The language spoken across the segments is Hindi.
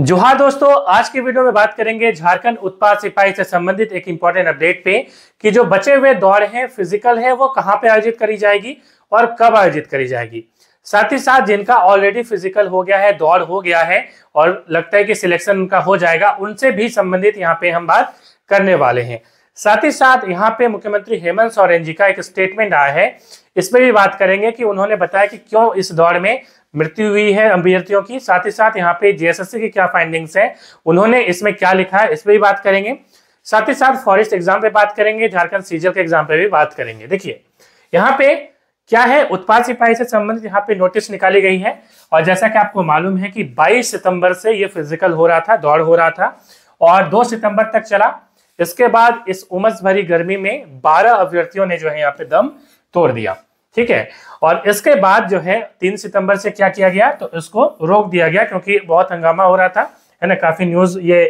जोहार दोस्तों आज की वीडियो में बात करेंगे झारखंड उत्पाद सिपाही से संबंधित एक इंपॉर्टेंट अपडेट पे कि जो बचे हुए दौड़ हैं फिजिकल है वो कहाँ पे आयोजित करी जाएगी और कब आयोजित करी जाएगी साथ ही साथ जिनका ऑलरेडी फिजिकल हो गया है दौड़ हो गया है और लगता है कि सिलेक्शन उनका हो जाएगा उनसे भी संबंधित यहाँ पे हम बात करने वाले हैं साथ ही साथ यहाँ पे मुख्यमंत्री हेमंत सोरेन जी का एक स्टेटमेंट आया है इसमें भी बात करेंगे कि उन्होंने बताया कि क्यों इस दौड़ में मृत्यु हुई है अभ्यर्थियों की साथ ही साथ यहाँ पे जीएसएससी की क्या फाइंडिंग्स है उन्होंने इसमें क्या लिखा है इस पर भी बात करेंगे साथ ही साथ फॉरेस्ट एग्जाम पे बात करेंगे झारखंड सीजल के एग्जाम पे भी बात करेंगे देखिए यहाँ पे क्या है उत्पाद सिपाही से संबंधित यहाँ पे नोटिस निकाली गई है और जैसा कि आपको मालूम है कि 22 सितंबर से ये फिजिकल हो रहा था दौड़ हो रहा था और 2 सितंबर तक चला इसके बाद इस उमस भरी गर्मी में 12 अभ्यर्थियों ने जो है यहाँ पे दम तोड़ दिया ठीक है और इसके बाद जो है तीन सितंबर से क्या किया गया तो इसको रोक दिया गया क्योंकि बहुत हंगामा हो रहा था है ना काफी न्यूज ये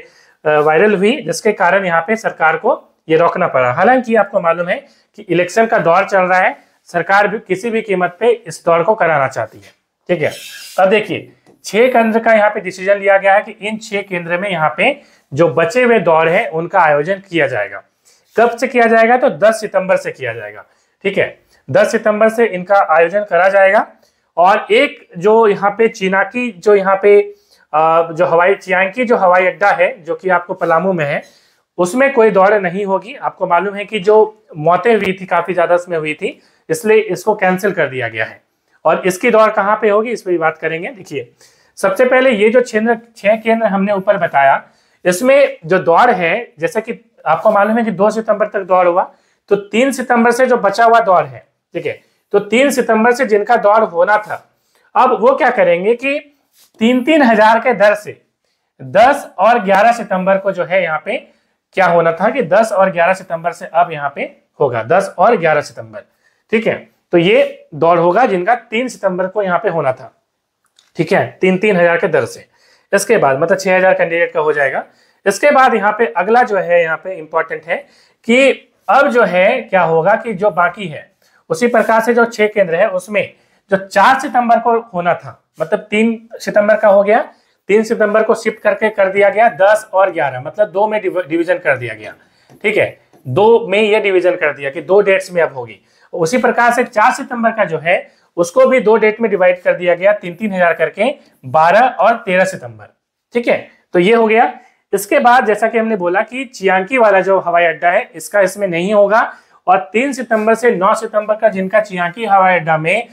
वायरल हुई जिसके कारण यहाँ पे सरकार को ये रोकना पड़ा हालांकि आपको मालूम है कि इलेक्शन का दौर चल रहा है सरकार भी किसी भी कीमत पे इस दौर को कराना चाहती है ठीक है अब देखिए छह केंद्र का यहाँ पे डिसीजन लिया गया है कि इन छह केंद्र में यहाँ पे जो बचे हुए दौर है उनका आयोजन किया जाएगा कब से किया जाएगा तो 10 सितंबर से किया जाएगा ठीक है 10 सितंबर से इनका आयोजन करा जाएगा और एक जो यहाँ पे चीना की जो यहाँ पे जो हवाई चियांग की जो हवाई अड्डा है जो कि आपको पलामू में है उसमें कोई दौड़ नहीं होगी आपको मालूम है कि जो मौतें हुई थी काफी ज्यादा उसमें हुई थी इसलिए इसको कैंसिल कर दिया गया है और इसकी दौड़ कहाँ पे होगी इस पर बात करेंगे देखिए सबसे पहले ये जो छेन्द्र छह केंद्र हमने ऊपर बताया इसमें जो दौड़ है जैसे कि आपको मालूम है कि दो सितंबर तक दौड़ हुआ तो तीन सितंबर से जो बचा हुआ दौर है ठीक है तो तीन सितंबर से जिनका दौर होना था अब वो क्या करेंगे कि तीन तीन हजार के दर से दस और ग्यारह सितंबर को जो है यहाँ पे क्या होना था कि दस और ग्यारह सितंबर से अब यहाँ पे होगा दस और ग्यारह सितंबर ठीक है तो ये दौर होगा जिनका तीन सितंबर को यहाँ पे होना था ठीक है तीन तीन हजार के दर से इसके बाद मतलब छह हजार कैंडिडेट का हो जाएगा इसके बाद यहाँ पे अगला जो है यहाँ पे इंपॉर्टेंट है कि अब जो है क्या होगा कि जो बाकी है उसी प्रकार से जो छह केंद्र है उसमें जो चार सितंबर को होना था मतलब तीन सितंबर का हो गया तीन सितंबर को शिफ्ट करके कर दिया गया दस और ग्यारह मतलब दो में डिवीजन कर दिया गया ठीक है दो में यह डिवीजन कर दिया कि दो डेट्स में अब होगी उसी प्रकार से चार सितंबर का जो है उसको भी दो डेट में डिवाइड कर दिया गया तीन तीन हजार करके बारह और तेरह सितंबर ठीक है तो ये हो गया इसके बाद जैसा कि हमने बोला कि चियांकी वाला जो हवाई अड्डा है इसका इसमें नहीं होगा और तीन सितंबर से नौ सितंबर का जिनका चियांकी हवाई अड्डा में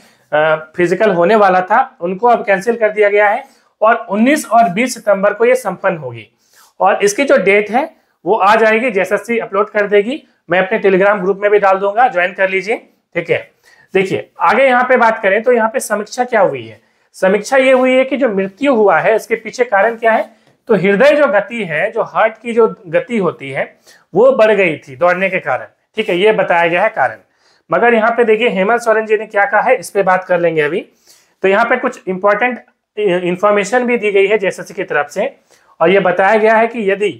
फिजिकल होने वाला था उनको अब कैंसिल कर दिया गया है और 19 और 20 सितंबर को ये संपन्न होगी और इसकी जो डेट है वो आ जाएगी जैसा अपलोड कर देगी मैं अपने टेलीग्राम ग्रुप में भी डाल दूंगा ज्वाइन कर लीजिए ठीक है देखिए आगे यहाँ पे बात करें तो यहाँ पे समीक्षा क्या हुई है समीक्षा ये हुई है कि जो मृत्यु हुआ है इसके पीछे कारण क्या है तो हृदय जो गति है जो हार्ट की जो गति होती है वो बढ़ गई थी दौड़ने के कारण ठीक है ये बताया गया है कारण मगर यहाँ पे देखिए हेमंत सोरेन जी ने क्या कहा है इस पर बात कर लेंगे अभी तो यहाँ पे कुछ इंपॉर्टेंट इंफॉर्मेशन भी दी गई है जेएसएससी की तरफ से और ये बताया गया है कि यदि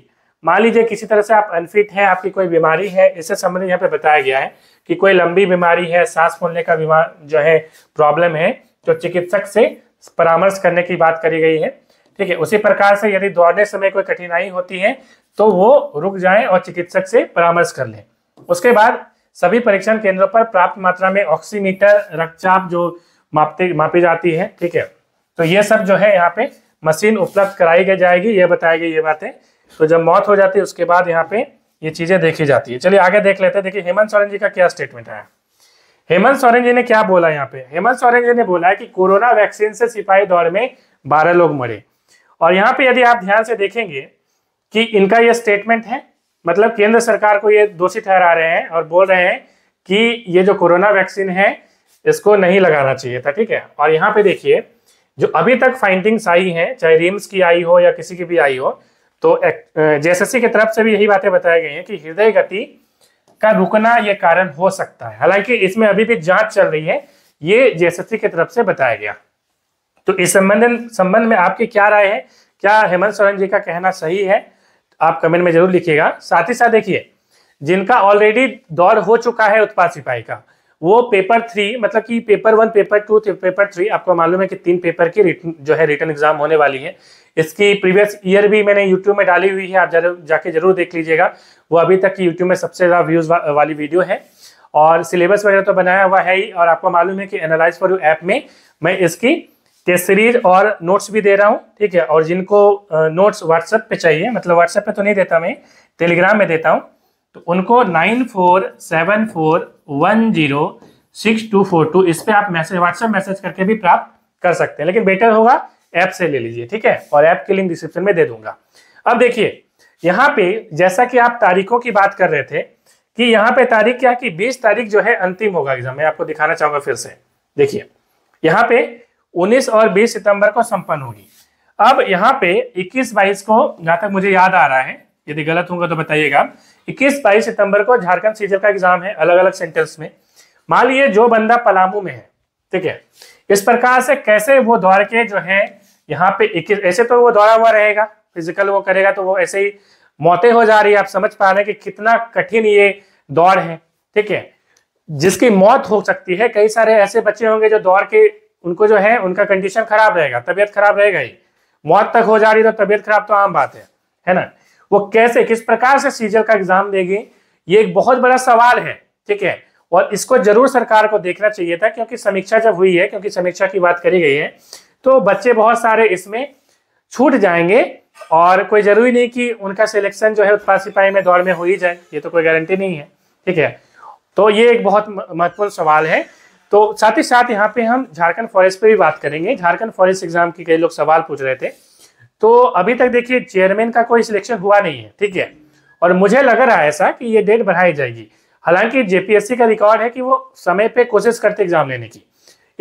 मान लीजिए किसी तरह से आप अनफिट हैं आपकी कोई बीमारी है इससे संबंधित यहाँ पे बताया गया है कि कोई लंबी बीमारी है सांस फूलने का बीमार जो है प्रॉब्लम है तो चिकित्सक से परामर्श करने की बात करी गई है ठीक है उसी प्रकार से यदि दौड़ने समय कोई कठिनाई होती है तो वो रुक जाए और चिकित्सक से परामर्श कर लें उसके बाद सभी परीक्षण केंद्रों पर प्राप्त मात्रा में ऑक्सीमीटर रक्तचाप जो मापते मापी जाती है ठीक है तो ये सब जो है यहाँ पे मशीन उपलब्ध कराई गई जाएगी ये बताई गई ये बातें तो जब मौत हो जाती है उसके बाद यहाँ पे ये चीजें देखी जाती है चलिए आगे देख लेते हैं देखिए हेमंत सोरेन जी का क्या स्टेटमेंट है हेमंत सोरेन जी ने क्या बोला यहाँ पे हेमंत सोरेन जी ने बोला है कि कोरोना वैक्सीन से सिपाही दौड़ में बारह लोग मरे और यहाँ पे यदि आप ध्यान से देखेंगे कि इनका यह स्टेटमेंट है मतलब केंद्र सरकार को ये दोषी ठहरा रहे हैं और बोल रहे हैं कि ये जो कोरोना वैक्सीन है इसको नहीं लगाना चाहिए था ठीक है और यहाँ पे देखिए जो अभी तक फाइंडिंग्स आई हैं चाहे रिम्स की आई हो या किसी की भी आई हो तो जेएसएससी की तरफ से भी यही बातें बताई गई हैं कि हृदय गति का रुकना यह कारण हो सकता है हालांकि इसमें अभी भी जांच चल रही है ये जेएसएससी की तरफ से बताया गया तो इस संबंध संबंध में आपकी क्या राय है क्या हेमंत सोरेन जी का कहना सही है आप कमेंट में जरूर लिखिएगा साथ ही साथ देखिए जिनका ऑलरेडी दौर हो चुका है उत्पाद सिपाही का वो पेपर थ्री मतलब कि paper one paper two paper three आपको मालूम है कि तीन पेपर की रिटन जो है रिटर्न एग्जाम होने वाली है इसकी प्रीवियस ईयर भी मैंने यूट्यूब में डाली हुई है आप जरूर जाके जरूर देख लीजिएगा वो अभी तक की यूट्यूब में सबसे ज़्यादा व्यूज़ वा, वाली वीडियो है और सिलेबस वगैरह तो बनाया हुआ है ही और आपको मालूम है कि एनालाइज फॉर यू ऐप में मैं इसकी टेस्ट सीरीज और नोट्स भी दे रहा हूँ ठीक है और जिनको नोट्स व्हाट्सएप पे चाहिए मतलब व्हाट्सएप पे तो नहीं देता मैं टेलीग्राम में देता हूँ तो उनको nine four seven four one zero six two four two इस पर आप मैसेज व्हाट्सएप मैसेज करके भी प्राप्त कर सकते हैं लेकिन बेटर होगा ऐप से ले लीजिए ठीक है और ऐप के लिंक डिस्क्रिप्शन में दे दूंगा अब देखिए यहाँ पे जैसा कि आप तारीखों की बात कर रहे थे कि यहाँ पे तारीख क्या कि 20 तारीख जो है अंतिम होगा एग्जाम मैं आपको दिखाना चाहूंगा फिर से देखिए यहाँ पे 19 और 20 सितंबर को संपन्न होगी अब यहाँ पे 21 बाईस को जहां तक मुझे याद आ रहा है यदि गलत होगा तो बताइएगा इक्कीस बाईस सितंबर को झारखंड सीजर का एग्जाम है अलग अलग सेंटेंस में मान लीजिए जो बंदा पलामू में है ठीक है इस प्रकार से कैसे वो दौड़ के जो है यहाँ पे इक्कीस ऐसे तो वो दौड़ा हुआ रहेगा फिजिकल वो करेगा तो वो ऐसे ही मौतें हो जा रही है आप समझ पा रहे हैं कि कितना कठिन ये दौड़ है ठीक है जिसकी मौत हो सकती है कई सारे ऐसे बच्चे होंगे जो दौड़ के उनको जो है उनका कंडीशन खराब रहेगा तबियत खराब रहेगा ही मौत तक हो जा रही है तो तबियत खराब तो आम बात है है ना वो कैसे किस प्रकार से सीजल का एग्जाम देगी ये एक बहुत बड़ा सवाल है ठीक है और इसको जरूर सरकार को देखना चाहिए था क्योंकि समीक्षा जब हुई है क्योंकि समीक्षा की बात करी गई है तो बच्चे बहुत सारे इसमें छूट जाएंगे और कोई जरूरी नहीं कि उनका सिलेक्शन जो है उत्पाद सिपाही में दौड़ में हो ही जाए ये तो कोई गारंटी नहीं है ठीक है तो ये एक बहुत महत्वपूर्ण सवाल है तो साथ ही साथ यहाँ पे हम झारखंड फॉरेस्ट पे भी बात करेंगे झारखंड फॉरेस्ट एग्जाम के कई लोग सवाल पूछ रहे थे तो अभी तक देखिए चेयरमैन का कोई सिलेक्शन हुआ नहीं है ठीक है और मुझे लग रहा है ऐसा कि ये डेट बढ़ाई जाएगी हालांकि जेपीएससी का रिकॉर्ड है कि वो समय पे कोशिश करते एग्जाम लेने की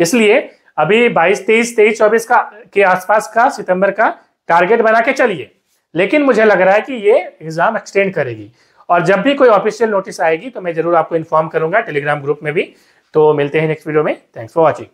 इसलिए अभी 22, 23, 23, 24 का के आसपास का सितंबर का टारगेट बना के चलिए लेकिन मुझे लग रहा है कि ये एग्जाम एक्सटेंड करेगी और जब भी कोई ऑफिशियल नोटिस आएगी तो मैं जरूर आपको इन्फॉर्म करूंगा टेलीग्राम ग्रुप में भी तो मिलते हैं नेक्स्ट वीडियो में थैंक्स फॉर वॉचिंग